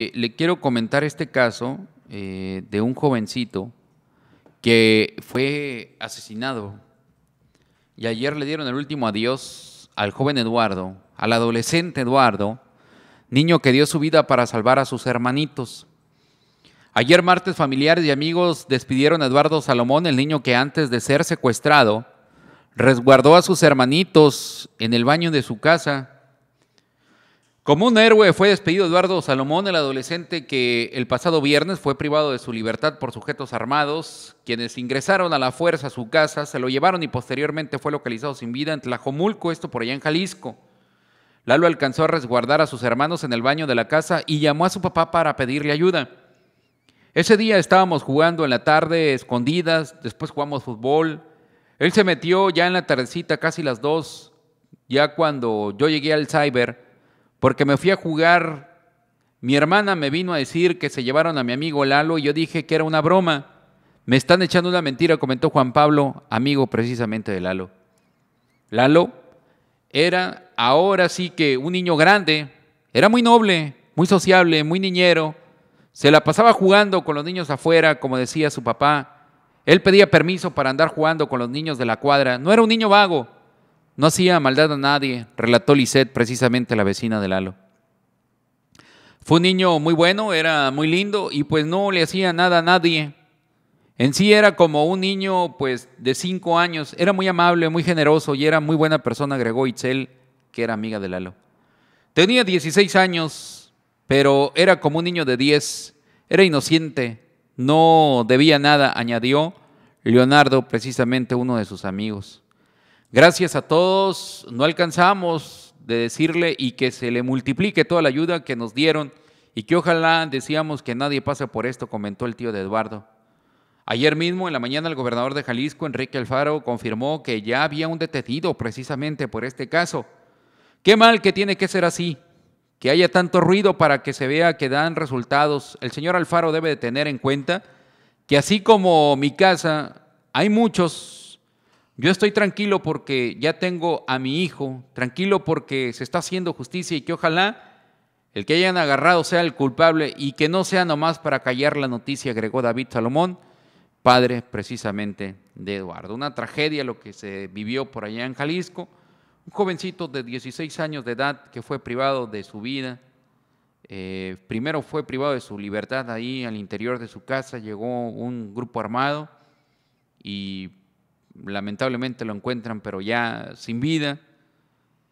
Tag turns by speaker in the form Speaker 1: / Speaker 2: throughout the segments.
Speaker 1: Eh, le quiero comentar este caso eh, de un jovencito que fue asesinado y ayer le dieron el último adiós al joven Eduardo, al adolescente Eduardo, niño que dio su vida para salvar a sus hermanitos. Ayer martes familiares y amigos despidieron a Eduardo Salomón, el niño que antes de ser secuestrado resguardó a sus hermanitos en el baño de su casa como un héroe fue despedido Eduardo Salomón, el adolescente que el pasado viernes fue privado de su libertad por sujetos armados, quienes ingresaron a la fuerza a su casa, se lo llevaron y posteriormente fue localizado sin vida en Tlajomulco, esto por allá en Jalisco. Lalo alcanzó a resguardar a sus hermanos en el baño de la casa y llamó a su papá para pedirle ayuda. Ese día estábamos jugando en la tarde, escondidas, después jugamos fútbol. Él se metió ya en la tardecita, casi las dos, ya cuando yo llegué al cyber porque me fui a jugar. Mi hermana me vino a decir que se llevaron a mi amigo Lalo y yo dije que era una broma. Me están echando una mentira, comentó Juan Pablo, amigo precisamente de Lalo. Lalo era ahora sí que un niño grande, era muy noble, muy sociable, muy niñero. Se la pasaba jugando con los niños afuera, como decía su papá. Él pedía permiso para andar jugando con los niños de la cuadra. No era un niño vago, no hacía maldad a nadie, relató Lisette, precisamente la vecina de Lalo. Fue un niño muy bueno, era muy lindo y pues no le hacía nada a nadie. En sí era como un niño pues de cinco años, era muy amable, muy generoso y era muy buena persona, agregó Itzel, que era amiga de Lalo. Tenía 16 años, pero era como un niño de 10, era inocente, no debía nada, añadió Leonardo, precisamente uno de sus amigos. Gracias a todos. No alcanzamos de decirle y que se le multiplique toda la ayuda que nos dieron y que ojalá decíamos que nadie pase por esto, comentó el tío de Eduardo. Ayer mismo en la mañana el gobernador de Jalisco, Enrique Alfaro, confirmó que ya había un detenido precisamente por este caso. Qué mal que tiene que ser así, que haya tanto ruido para que se vea que dan resultados. El señor Alfaro debe de tener en cuenta que así como mi casa, hay muchos yo estoy tranquilo porque ya tengo a mi hijo, tranquilo porque se está haciendo justicia y que ojalá el que hayan agarrado sea el culpable y que no sea nomás para callar la noticia, agregó David Salomón, padre precisamente de Eduardo. Una tragedia lo que se vivió por allá en Jalisco. Un jovencito de 16 años de edad que fue privado de su vida. Eh, primero fue privado de su libertad ahí al interior de su casa, llegó un grupo armado y lamentablemente lo encuentran, pero ya sin vida,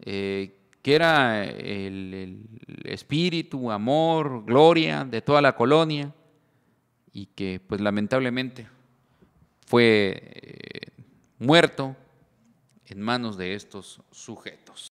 Speaker 1: eh, que era el, espíritu, amor, gloria de toda la colonia, y que pues lamentablemente fue eh, muerto en manos de estos sujetos.